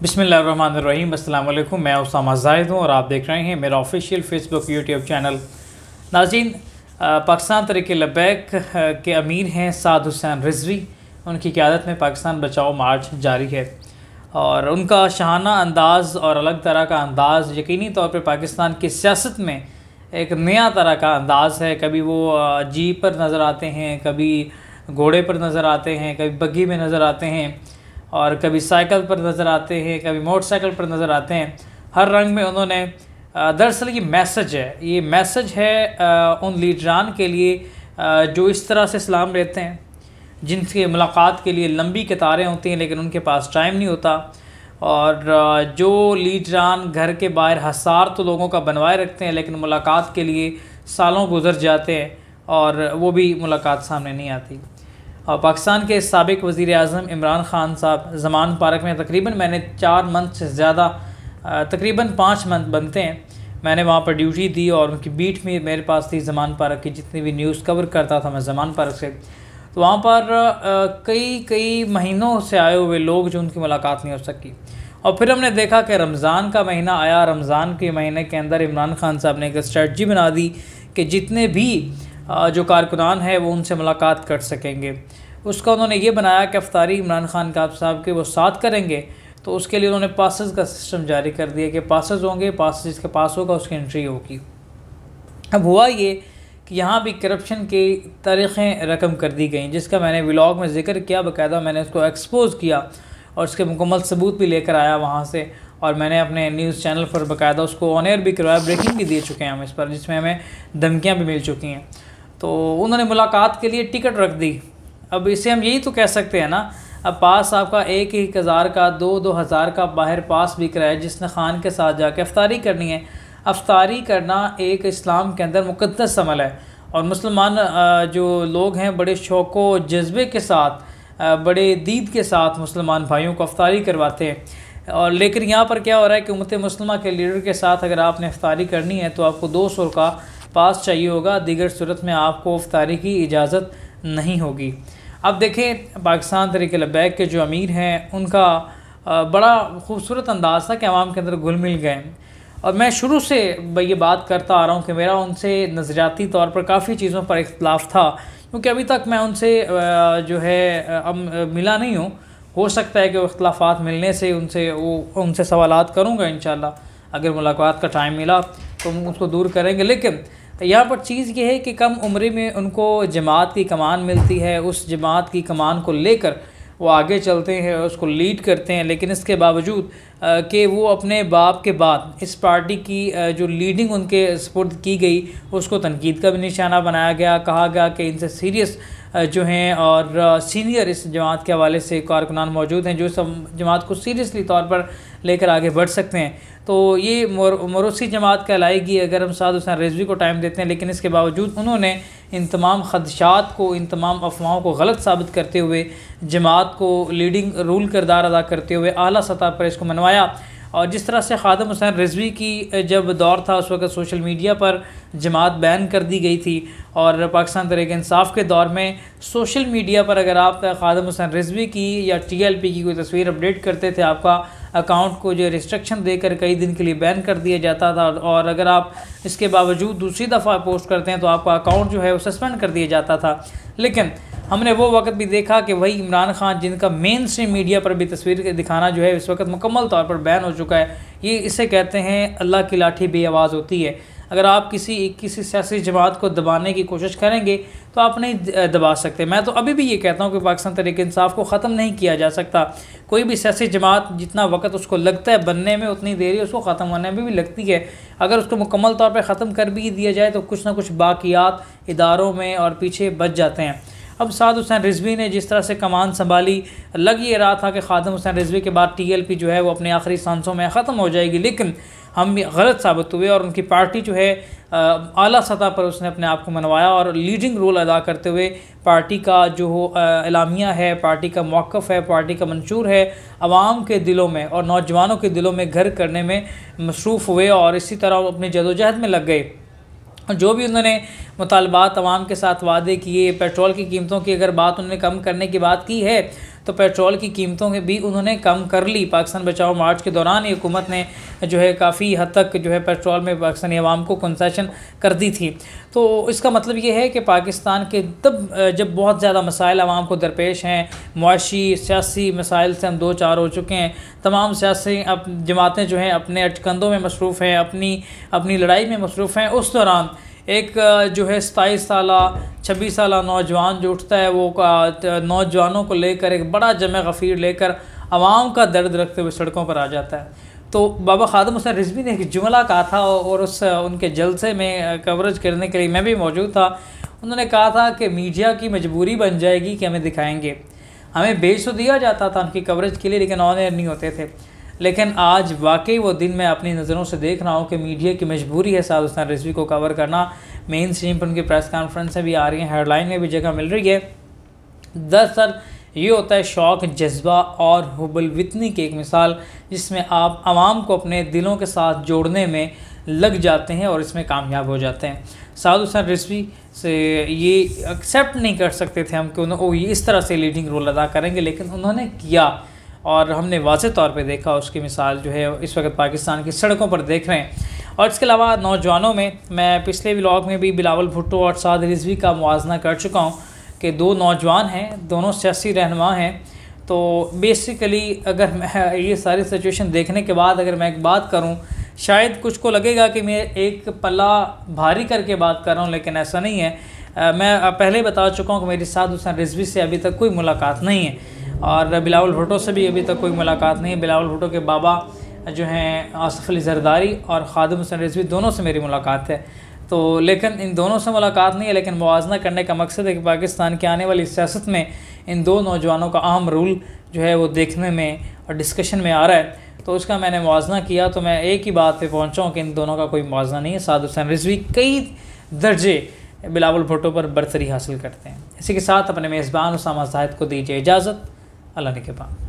बिसमीम अल्लाम मैं उसामा जाहिद हूँ और आप देख रहे हैं मेरा ऑफिशियल फ़ेसबुक यूट्यूब चैनल नाजीन पाकिस्तान तरीके लबैक के अमीर हैं साद हुसैन रिजवी उनकी क्यादत में पाकिस्तान बचाओ मार्च जारी है और उनका शहाना अंदाज़ और अलग तरह का अंदाज़ यकीनी तौर पर पाकिस्तान की सियासत में एक नया तरह का अंदाज़ है कभी वो जीप पर नज़र आते हैं कभी घोड़े पर नज़र आते हैं कभी बग्घी में नज़र आते हैं और कभी साइकिल पर नज़र आते हैं कभी मोटरसाइकिल पर नज़र आते हैं हर रंग में उन्होंने दरअसल ये मैसेज है ये मैसेज है उन लीडरान के लिए जो इस तरह से इस्लाम लेते हैं जिनके मुलाकात के लिए लंबी कतारें होती हैं लेकिन उनके पास टाइम नहीं होता और जो लीडरान घर के बाहर हसार तो लोगों का बनवाए रखते हैं लेकिन मुलाकात के लिए सालों गुजर जाते हैं और वो भी मुलाकात सामने नहीं आती और पाकिस्तान के सबक वज़ी अजम इमरान ख़ान साहब जमान पार्क में तकरीबन मैंने चार मंथ से ज़्यादा तकरीबन पाँच मंथ बनते हैं मैंने वहाँ पर ड्यूटी दी और उनकी बीट में मेरे पास थी जमान पार्क की जितनी भी न्यूज़ कवर करता था मैं जमान पार्क से तो वहाँ पर कई कई महीनों से आए हुए लोग जो उनकी मुलाकात नहीं हो सकी और फिर हमने देखा कि रमज़ान का महीना आया रमज़ान के महीने के अंदर इमरान खान साहब ने एक स्ट्रेटजी बना दी कि जितने भी जो कारकुनान है वो उनसे मुलाकात कर सकेंगे उसका उन्होंने ये बनाया कि अफ्तारी इमरान खान काब साहब के वो साथ करेंगे तो उसके लिए उन्होंने पासेस का सिस्टम जारी कर दिया कि पासेस होंगे पास जिसके पास होगा उसकी एंट्री होगी अब हुआ ये कि यहाँ भी करप्शन की तारीखें रकम कर दी गई जिसका मैंने व्लाग में जिक्र किया बाकायदा मैंने उसको एक्सपोज़ किया और उसके मुकम्मल सबूत भी लेकर आया वहाँ से और मैंने अपने न्यूज़ चैनल पर बाकायदा उसको ऑन एयर भी करवाया ब्रेकिंग भी दे चुके हैं हम इस पर जिसमें हमें धमकियाँ भी मिल चुकी हैं तो उन्होंने मुलाकात के लिए टिकट रख दी अब इसे हम यही तो कह सकते हैं ना अब पास आपका एक एक हज़ार का दो दो हज़ार का बाहर पास बिक रहा है जिसने ख़ान के साथ जाके अफ्तारी करनी है अफ्तारी करना एक इस्लाम के अंदर मुकदस अमल है और मुसलमान जो लोग हैं बड़े शौक़ व जज्बे के साथ बड़े दीद के साथ मुसलमान भाइयों को अफ्तारी करवाते हैं और लेकिन यहाँ पर क्या हो रहा है कि उमत मुसलमा के लीडर के साथ अगर आपने अफ्तारी करनी है तो आपको दो सौ का पास चाहिए होगा दीगर सूरत में आपको अफ्तारी की इजाज़त नहीं होगी अब देखें पाकिस्तान तरीके लबैक के जो अमीर हैं उनका बड़ा खूबसूरत अंदाज़ था कि आवाम के अंदर घुल मिल गए और मैं शुरू से ये बात करता आ रहा हूँ कि मेरा उनसे नज़रियाती तौर पर काफ़ी चीज़ों पर इख्तलाफ था क्योंकि अभी तक मैं उनसे जो है अब मिला नहीं हूँ हो सकता है कि वो मिलने से उनसे वो उनसे सवाल करूँगा इन अगर मुलाकात का टाइम मिला तो हम उसको दूर करेंगे लेकिन तो यहाँ पर चीज़ यह है कि कम उम्र में उनको जमात की कमान मिलती है उस जमात की कमान को लेकर वो आगे चलते हैं उसको लीड करते हैं लेकिन इसके बावजूद कि वो अपने बाप के बाद इस पार्टी की जो लीडिंग उनके सपोर्ट की गई उसको तनकीद का भी निशाना बनाया गया कहा गया कि इनसे सीरियस जो हैं और सीनियर इस जमात के हवाले से कारकुनान मौजूद हैं जो इस जमात को सीरियसली तौर पर लेकर आगे बढ़ सकते हैं तो ये मरोसी जमात कहलाएगी अगर हम साद हुसैन रिजवी को टाइम देते हैं लेकिन इसके बावजूद उन्होंने इन तमाम खदशात को इन तमाम अफवाहों को गलत साबित करते हुए जमात को लीडिंग रूल करदार अदा करते हुए अली सतह पर इसको मनवाया और जिस तरह से खादम हुसैन रिजवी की जब दौर था उस वक्त सोशल मीडिया पर जमात बैन कर दी गई थी और पाकिस्तान तरीके इंसाफ के दौर में सोशल मीडिया पर अगर आप खादम हुसैन रिजवी की या टी एल पी की कोई तस्वीर अपडेट करते थे आपका अकाउंट को जो रिस्ट्रिक्शन देकर कई दिन के लिए बैन कर दिया जाता था और अगर आप इसके बावजूद दूसरी दफ़ा पोस्ट करते हैं तो आपका अकाउंट जो है वो सस्पेंड कर दिया जाता था लेकिन हमने वो वक्त भी देखा कि वही इमरान खान जिनका मेन स्ट्रीम मीडिया पर भी तस्वीर दिखाना जो है इस वक्त मुकम्मल तौर पर बैन हो चुका है ये इसे कहते हैं अल्लाह की लाठी बे आवाज़ होती है अगर आप किसी किसी सियासी जमात को दबाने की कोशिश करेंगे तो आप नहीं दबा सकते मैं तो अभी भी ये कहता हूँ कि पाकिस्तान तरीके इंसाफ को ख़त्म नहीं किया जा सकता कोई भी सियासी जमात जितना वक्त उसको लगता है बनने में उतनी देरी उसको ख़त्म होने में भी लगती है अगर उसको मुकम्मल तौर पर ख़त्म कर भी दिया जाए तो कुछ ना कुछ बाकियात इदारों में और पीछे बच जाते हैं अब साद हुसैन रिजवी ने जिस तरह से कमान संभाली लग ये रहा था कि खादम हुसैन रिजवी के बाद पी जो है वो अपने आखिरी सांसों में ख़त्म हो जाएगी लेकिन हम गलत साबित हुए और उनकी पार्टी जो है अली सतह पर उसने अपने आप को मनवाया और लीडिंग रोल अदा करते हुए पार्टी का जो इलामिया है पार्टी का मौक़ है पार्टी का मंशूर है आवाम के दिलों में और नौजवानों के दिलों में घर करने में मसरूफ़ हुए और इसी तरह अपनी जदोजहद में लग गए और जो भी उन्होंने मुतालबात आवाम के साथ वादे किए पेट्रोल की कीमतों की अगर बात उन्होंने कम करने की बात की है तो पेट्रोल की कीमतों के भी उन्होंने कम कर ली पाकिस्तान बचाओ मार्च के दौरान ये हुकूमत ने जो है काफ़ी हद तक जो है पेट्रोल में पाकिस्तानी आवाम को कंसेशन कर दी थी तो इसका मतलब ये है कि पाकिस्तान के तब जब बहुत ज़्यादा मसाइल आवाम को दरपेश हैं मुआशी सियासी मसाइल से हम दो चार हो चुके हैं तमाम सियासी जमातें जो हैं अपने अटकंदों में मसरूफ़ हैं अपनी अपनी लड़ाई में मसरूफ़ हैं उस दौरान एक जो है सताईस साल छब्बीस साल नौजवान जो उठता है वो नौजवानों को लेकर एक बड़ा जमे गफ़ीर लेकर आवाम का दर्द रखते हुए सड़कों पर आ जाता है तो बाबा खादम हुसैन रिजवी ने एक जुमला कहा था और उस उनके जलसे में कवरेज करने के लिए मैं भी मौजूद था उन्होंने कहा था कि मीडिया की मजबूरी बन जाएगी कि हमें दिखाएंगे हमें बेच तो दिया जाता था उनकी कवरेज के लिए लेकिन ऑन एयर नहीं होते थे लेकिन आज वाकई वो दिन मैं अपनी नज़रों से देख रहा हूँ कि मीडिया की मजबूरी है साद उसना रिजवी को कवर करना मेन स्ट्रीम पर उनकी प्रेस कॉन्फ्रेंसें भी आ रही हैं हेडलाइन में भी जगह मिल रही है दरअसल ये होता है शौक जज्बा और हुबल वितनी की एक मिसाल जिसमें आप आवाम को अपने दिलों के साथ जोड़ने में लग जाते हैं और इसमें कामयाब हो जाते हैं साधु सर रिजवी से ये एक्सेप्ट नहीं कर सकते थे हम कि उन्होंने इस तरह से लीडिंग रोल अदा करेंगे लेकिन उन्होंने किया और हमने वाज तौर पर देखा उसकी मिसाल जो है इस वक्त पाकिस्तान की सड़कों पर देख रहे हैं और इसके अलावा नौजवानों में मैं पिछले ब्लॉग में भी बिलावल भुट्टो और साद रिजवी का मुजना कर चुका हूँ कि दो नौजवान हैं दोनों सियासी रहनमा हैं तो बेसिकली अगर मैं ये सारी सिचुएशन देखने के बाद अगर मैं एक बात करूँ शायद कुछ को लगेगा कि मैं एक पल्ला भारी करके बात कर रहा हूँ लेकिन ऐसा नहीं है मैं पहले बता चुका हूँ कि मेरे साथ हुसैन रिजवी से अभी तक कोई मुलाकात नहीं है और बिलावल भुटो से भी अभी तक कोई मुलाकात नहीं है बिलावल भुटो के बाबा जो हैं आसफ़ अली जरदारी और खादम हुसैन रिजवी दोनों से मेरी मुलाकात है तो लेकिन इन दोनों से मुलाकात नहीं है लेकिन मुजना करने का मकसद है कि पाकिस्तान की आने वाली सियासत में इन दो नौजवानों का अहम रोल जो है वो देखने में और डिस्कशन में आ रहा है तो उसका मैंने मुजना किया तो मैं एक ही बात पर पहुँचाऊँ कि इन दोनों का कोई मुजना नहीं है साद हुसैन रिजवी कई दर्जे बिलावल भुटो पर बरतरी हासिल करते हैं इसी के साथ अपने मेज़बान उसामा जाहिद को दीजिए इजाज़त அல்லான்னு கேட்பான்